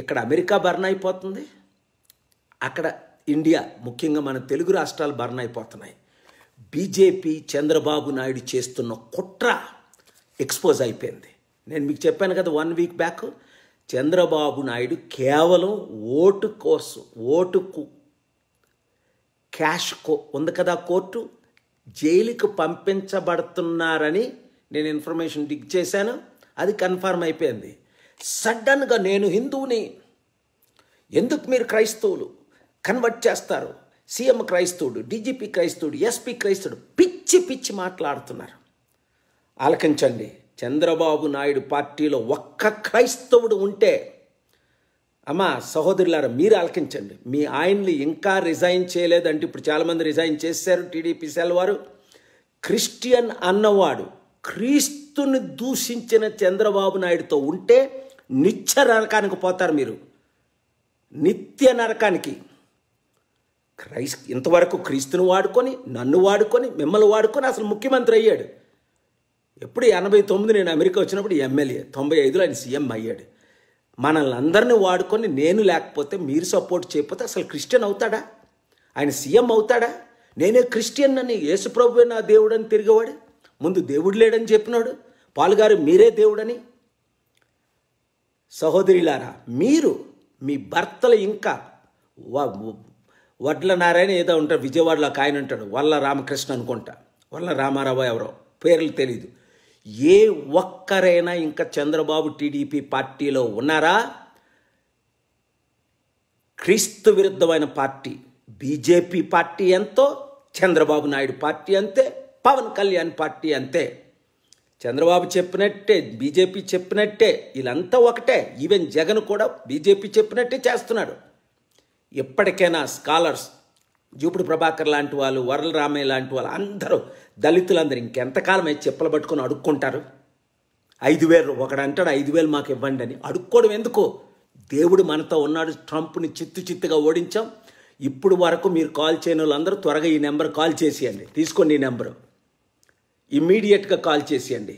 ఇక్కడ America burn అయిపోతుంది అక్కడ ఇండియా ముఖ్యంగా మన తెలుగు రాష్ట్రాలు బర్న్ అయిపోతున్నాయి బీజేపీ చంద్రబాబు నాయుడు చేస్తున్న కుట్ర ఎక్స్పోజ్ అయిపోయింది నేను మీకు చెప్పాను కదా one week back Chandrababu Naidu కేవలం ఓటు కోసం ఓటుకు క్యాష్ కో ఉంది కదా కోర్టు జైలుకు పంపించబడుతున్నారని నేను ఇన్ఫర్మేషన్ డిగ్ చేశాను అది కన్ఫర్మ్ అయిపోయింది సడన్గా నేను హిందువుని ఎందుకు మీరు క్రైస్తవులు కన్వర్ట్ చేస్తారు సీఎం క్రైస్తవుడు డీజీపీ క్రైస్తవుడు ఎస్పీ క్రైస్తవుడు పిచ్చి పిచ్చి మాట్లాడుతున్నారు ఆలకించండి చంద్రబాబు నాయుడు పార్టీలో ఒక్క క్రైస్తవుడు ఉంటే అమ్మా సహోదరులారా మీరు ఆలకించండి మీ ఆయన్ని ఇంకా రిజైన్ చేయలేదంటే ఇప్పుడు చాలామంది రిజైన్ చేశారు టీడీపీ సెల్ వారు క్రిస్టియన్ అన్నవాడు క్రీస్తుని దూషించిన చంద్రబాబు నాయుడుతో ఉంటే నిత్య నరకానికి పోతారు మీరు నిత్య నరకానికి క్రైస్ ఇంతవరకు క్రీస్తుని వాడుకొని నన్ను వాడుకొని మిమ్మల్ని వాడుకొని అసలు ముఖ్యమంత్రి అయ్యాడు ఎప్పుడు ఎనభై తొమ్మిది నేను అమెరికా వచ్చినప్పుడు ఎమ్మెల్యే తొంభై ఐదులో ఆయన సీఎం అయ్యాడు మనల్ని అందరినీ వాడుకొని నేను లేకపోతే మీరు సపోర్ట్ చేయకపోతే అసలు క్రిస్టియన్ అవుతాడా ఆయన సీఎం అవుతాడా నేనే క్రిస్టియన్ అని యేసుప్రభువే నా దేవుడని తిరిగేవాడు ముందు దేవుడు లేడని చెప్పినాడు పాలుగారు మీరే దేవుడని సహోదరిలారా మీరు మీ భర్తలు ఇంకా వడ్ల నారాయణ ఏదో ఉంటారు విజయవాడలో ఒక ఆయన ఉంటాడు వల్ల రామకృష్ణ అనుకుంటా వల్ల రామారావు ఎవరో పేర్లు తెలీదు ఏ ఒక్కరైనా ఇంకా చంద్రబాబు టీడీపీ పార్టీలో ఉన్నారా క్రీస్తు విరుద్ధమైన పార్టీ బీజేపీ పార్టీ ఎంతో చంద్రబాబు నాయుడు పార్టీ అంతే పవన్ కళ్యాణ్ పార్టీ అంతే చంద్రబాబు చెప్పినట్టే బీజేపీ చెప్పినట్టే వీళ్ళంతా ఒకటే ఈవెన్ జగన్ కూడా బీజేపీ చెప్పినట్టే చేస్తున్నాడు ఎప్పటికైనా స్కాలర్స్ జూపుడు ప్రభాకర్ లాంటి వాళ్ళు వరల రామయ్య లాంటి వాళ్ళు అందరూ దళితులందరూ ఇంకెంతకాలం అయితే పట్టుకొని అడుక్కుంటారు ఐదు వేలు ఒకడంటాడు ఐదు వేలు మాకు ఇవ్వండి అని అడుక్కోవడం ఎందుకు దేవుడు మనతో ఉన్నాడు ట్రంప్ని చిత్తు చిత్తుగా ఓడించాం ఇప్పుడు వరకు మీరు కాల్ చేయని వాళ్ళందరూ త్వరగా ఈ నెంబర్ కాల్ చేసేయండి తీసుకోండి ఈ నెంబరు ఇమ్మీడియట్గా కాల్ చేసేయండి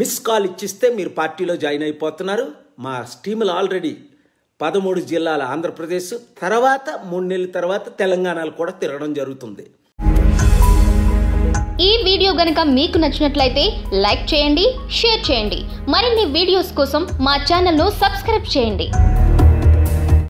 మిస్ కాల్ ఇచ్చిస్తే మీరు పార్టీలో జాయిన్ అయిపోతున్నారు మా స్టీములు ఆల్రెడీ పదమూడు జిల్లాల ఆంధ్రప్రదేశ్ తర్వాత మూడు నెలల తర్వాత తెలంగాణలో కూడా తిరగడం జరుగుతుంది ఈ వీడియో గనక మీకు నచ్చినట్లయితే లైక్ చేయండి షేర్ చేయండి మరిన్ని వీడియోస్ కోసం మా ఛానల్ను సబ్స్క్రైబ్ చేయండి